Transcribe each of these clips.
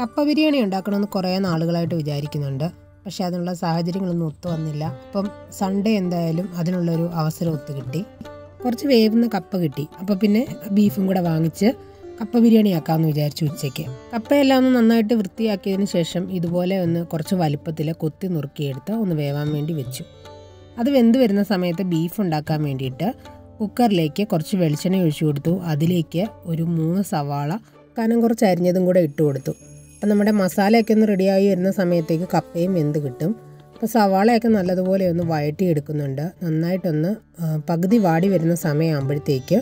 കപ്പ ബിരിയാണി ഉണ്ടാക്കണമെന്ന് കുറേ നാളുകളായിട്ട് വിചാരിക്കുന്നുണ്ട് പക്ഷെ അതിനുള്ള സാഹചര്യങ്ങളൊന്നും ഒത്തു വന്നില്ല അപ്പം സൺഡേ എന്തായാലും അതിനുള്ളൊരു അവസരം ഒത്തു കിട്ടി കുറച്ച് വേവുന്ന കപ്പ കിട്ടി അപ്പോൾ പിന്നെ ബീഫും കൂടെ വാങ്ങിച്ച് കപ്പ ബിരിയാണി ആക്കാമെന്ന് വിചാരിച്ചു ഉച്ചയ്ക്ക് കപ്പയെല്ലാം ഒന്ന് നന്നായിട്ട് വൃത്തിയാക്കിയതിന് ശേഷം ഇതുപോലെ ഒന്ന് കുറച്ച് വലുപ്പത്തിൽ കൊത്തി നുറുക്കിയെടുത്ത് ഒന്ന് വേവാൻ വേണ്ടി വെച്ചു അത് വെന്ത് വരുന്ന സമയത്ത് ബീഫ് ഉണ്ടാക്കാൻ വേണ്ടിയിട്ട് കുക്കറിലേക്ക് കുറച്ച് വെളിച്ചെണ്ണ ഒഴിച്ചു കൊടുത്തു അതിലേക്ക് ഒരു മൂന്ന് സവാള കനം കുറച്ച് അരിഞ്ഞതും കൂടെ ഇട്ട് കൊടുത്തു അപ്പം നമ്മുടെ മസാലയൊക്കെ ഒന്ന് റെഡിയായി വരുന്ന സമയത്തേക്ക് കപ്പയും വെന്ത് കിട്ടും അപ്പോൾ സവാളയൊക്കെ നല്ലതുപോലെ ഒന്ന് വഴറ്റിയെടുക്കുന്നുണ്ട് നന്നായിട്ടൊന്ന് പകുതി വാടി വരുന്ന സമയമാകുമ്പോഴത്തേക്ക്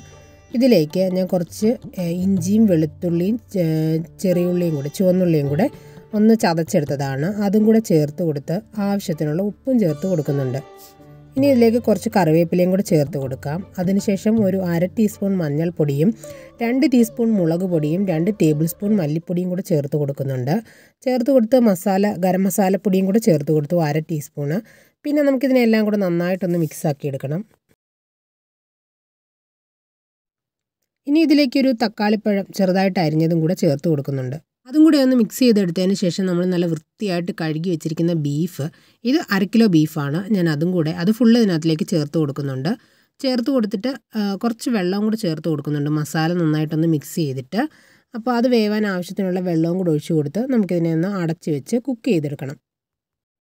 ഇതിലേക്ക് ഞാൻ കുറച്ച് ഇഞ്ചിയും വെളുത്തുള്ളിയും ചെറിയുള്ളിയും കൂടെ ചുവന്നുള്ളിയും കൂടെ ഒന്ന് ചതച്ചെടുത്തതാണ് അതും കൂടെ ചേർത്ത് കൊടുത്ത് ആവശ്യത്തിനുള്ള ഉപ്പും ചേർത്ത് കൊടുക്കുന്നുണ്ട് ഇനി ഇതിലേക്ക് കുറച്ച് കറിവേപ്പിലയും കൂടെ ചേർത്ത് കൊടുക്കാം അതിനുശേഷം ഒരു അര ടീസ്പൂൺ മഞ്ഞൾപ്പൊടിയും രണ്ട് ടീസ്പൂൺ മുളക് പൊടിയും രണ്ട് ടേബിൾ സ്പൂൺ മല്ലിപ്പൊടിയും കൂടെ ചേർത്ത് കൊടുക്കുന്നുണ്ട് ചേർത്ത് കൊടുത്ത് മസാല ഗരം മസാലപ്പൊടിയും കൂടെ ചേർത്ത് കൊടുത്തു അര ടീസ്പൂണ് പിന്നെ നമുക്കിതിനെല്ലാം കൂടെ നന്നായിട്ടൊന്ന് മിക്സാക്കി എടുക്കണം ഇനി ഇതിലേക്കൊരു തക്കാളിപ്പഴം ചെറുതായിട്ട് അരിഞ്ഞതും കൂടെ ചേർത്ത് കൊടുക്കുന്നുണ്ട് അതും കൂടി ഒന്ന് മിക്സ് ചെയ്തെടുത്തതിന് ശേഷം നമ്മൾ നല്ല വൃത്തിയായിട്ട് കഴുകി വെച്ചിരിക്കുന്ന ബീഫ് ഇത് അര കിലോ ബീഫാണ് ഞാൻ അതും കൂടെ അത് ഫുള്ള് ഇതിനകത്തിലേക്ക് ചേർത്ത് കൊടുക്കുന്നുണ്ട് ചേർത്ത് കൊടുത്തിട്ട് കുറച്ച് വെള്ളം കൂടെ ചേർത്ത് കൊടുക്കുന്നുണ്ട് മസാല നന്നായിട്ടൊന്ന് മിക്സ് ചെയ്തിട്ട് അപ്പോൾ അത് വേവാൻ ആവശ്യത്തിനുള്ള വെള്ളവും കൂടെ ഒഴിച്ചു കൊടുത്ത് നമുക്കിതിനെ ഒന്ന് അടച്ച് വെച്ച് കുക്ക് ചെയ്തെടുക്കണം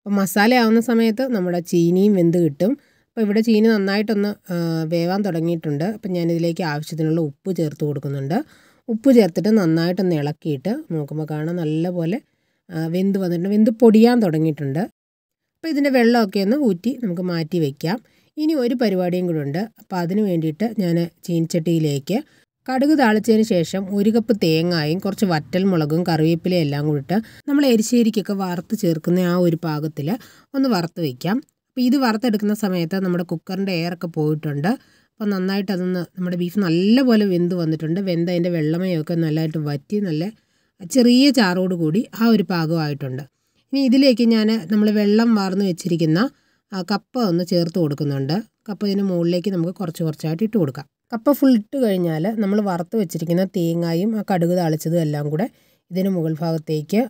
അപ്പോൾ മസാല ആവുന്ന സമയത്ത് നമ്മുടെ ചീനിയും വെന്ത് കിട്ടും അപ്പോൾ ഇവിടെ ചീനി നന്നായിട്ടൊന്ന് വേവാൻ തുടങ്ങിയിട്ടുണ്ട് അപ്പം ഞാനിതിലേക്ക് ആവശ്യത്തിനുള്ള ഉപ്പ് ചേർത്ത് കൊടുക്കുന്നുണ്ട് ഉപ്പ് ചേർത്തിട്ട് നന്നായിട്ടൊന്ന് ഇളക്കിയിട്ട് നോക്കുമ്പോൾ കാണാം നല്ലപോലെ വെന്ത് വന്നിട്ടുണ്ട് വെന്ത് പൊടിയാൻ തുടങ്ങിയിട്ടുണ്ട് അപ്പോൾ ഇതിൻ്റെ വെള്ളമൊക്കെ ഒന്ന് ഊറ്റി നമുക്ക് മാറ്റി വയ്ക്കാം ഇനി ഒരു പരിപാടിയും കൂടെ ഉണ്ട് അപ്പോൾ അതിന് വേണ്ടിയിട്ട് ഞാൻ ചീനിച്ചട്ടിയിലേക്ക് കടുക് താളിച്ചതിന് ശേഷം ഒരു കപ്പ് തേങ്ങായും കുറച്ച് വറ്റൽ മുളകും കറിവേപ്പിലയും എല്ലാം കൂടിയിട്ട് നമ്മൾ എരിശ്ശേരിക്കൊക്കെ വറുത്ത് ചേർക്കുന്ന ആ ഒരു പാകത്തിൽ ഒന്ന് വറുത്ത് വയ്ക്കാം അപ്പോൾ ഇത് വറുത്തെടുക്കുന്ന സമയത്ത് നമ്മുടെ കുക്കറിൻ്റെ എയറൊക്കെ പോയിട്ടുണ്ട് അപ്പോൾ നന്നായിട്ട് അതൊന്ന് നമ്മുടെ ബീഫ് നല്ലപോലെ വെന്ത് വന്നിട്ടുണ്ട് വെന്ത് അതിൻ്റെ വെള്ളമയൊക്കെ നല്ലതായിട്ട് വറ്റി നല്ല ചെറിയ ചാറോട് കൂടി ആ ഒരു പാകമായിട്ടുണ്ട് ഇനി ഇതിലേക്ക് ഞാൻ നമ്മൾ വെള്ളം വാർന്ന് വെച്ചിരിക്കുന്ന കപ്പ ഒന്ന് ചേർത്ത് കൊടുക്കുന്നുണ്ട് കപ്പ ഇതിന് മുകളിലേക്ക് നമുക്ക് കുറച്ച് കുറച്ചായിട്ട് ഇട്ട് കൊടുക്കാം കപ്പ ഫുൾ ഇട്ട് കഴിഞ്ഞാൽ നമ്മൾ വറുത്ത് വെച്ചിരിക്കുന്ന തേങ്ങായും ആ കടുക് തളിച്ചതും എല്ലാം കൂടെ ഇതിന് മുകൾ ഭാഗത്തേക്ക്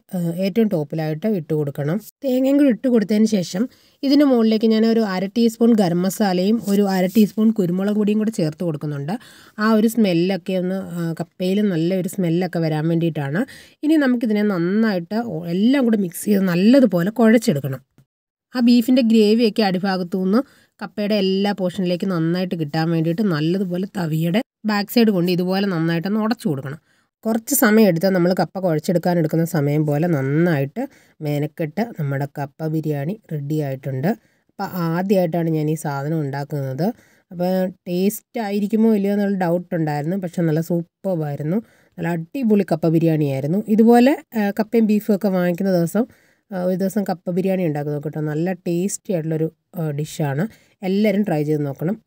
ഏറ്റവും ടോപ്പിലായിട്ട് ഇട്ട് കൊടുക്കണം തേങ്ങയും കൂടി ഇട്ട് കൊടുത്തതിന് ശേഷം ഇതിന് മുകളിലേക്ക് ഞാൻ ഒരു അര ടീസ്പൂൺ ഗരം മസാലയും ഒരു അര ടീസ്പൂൺ കുരുമുളക് പൊടിയും കൂടെ ചേർത്ത് കൊടുക്കുന്നുണ്ട് ആ ഒരു സ്മെല്ലൊക്കെ ഒന്ന് കപ്പയിൽ നല്ലൊരു സ്മെല്ലൊക്കെ വരാൻ വേണ്ടിയിട്ടാണ് ഇനി നമുക്കിതിനെ നന്നായിട്ട് എല്ലാം കൂടെ മിക്സ് ചെയ്ത് നല്ലതുപോലെ കുഴച്ചെടുക്കണം ആ ബീഫിൻ്റെ ഗ്രേവിയൊക്കെ അടിഭാഗത്തു നിന്ന് കപ്പയുടെ എല്ലാ പോർഷനിലേക്കും നന്നായിട്ട് കിട്ടാൻ വേണ്ടിയിട്ട് നല്ലതുപോലെ തവിയുടെ ബാക്ക് സൈഡ് കൊണ്ട് ഇതുപോലെ നന്നായിട്ടൊന്ന് ഉടച്ചു കൊടുക്കണം കുറച്ച് സമയം എടുത്താൽ നമ്മൾ കപ്പ കുഴച്ചെടുക്കാൻ എടുക്കുന്ന സമയം പോലെ നന്നായിട്ട് മെനക്കെട്ട് നമ്മുടെ കപ്പ ബിരിയാണി റെഡി ആയിട്ടുണ്ട് അപ്പോൾ ആദ്യമായിട്ടാണ് ഞാൻ ഈ സാധനം ഉണ്ടാക്കുന്നത് അപ്പോൾ ടേസ്റ്റ് ആയിരിക്കുമോ ഇല്ലയോ എന്നുള്ള ഡൗട്ട് ഉണ്ടായിരുന്നു പക്ഷെ നല്ല സൂപ്പറായിരുന്നു നല്ല അടിപൊളി കപ്പ ബിരിയാണി ആയിരുന്നു ഇതുപോലെ കപ്പയും ബീഫും ഒക്കെ വാങ്ങിക്കുന്ന ദിവസം ഒരു ദിവസം കപ്പ ബിരിയാണി ഉണ്ടാക്കി കേട്ടോ നല്ല ടേസ്റ്റി ആയിട്ടുള്ളൊരു ഡിഷാണ് എല്ലാവരും ട്രൈ ചെയ്ത് നോക്കണം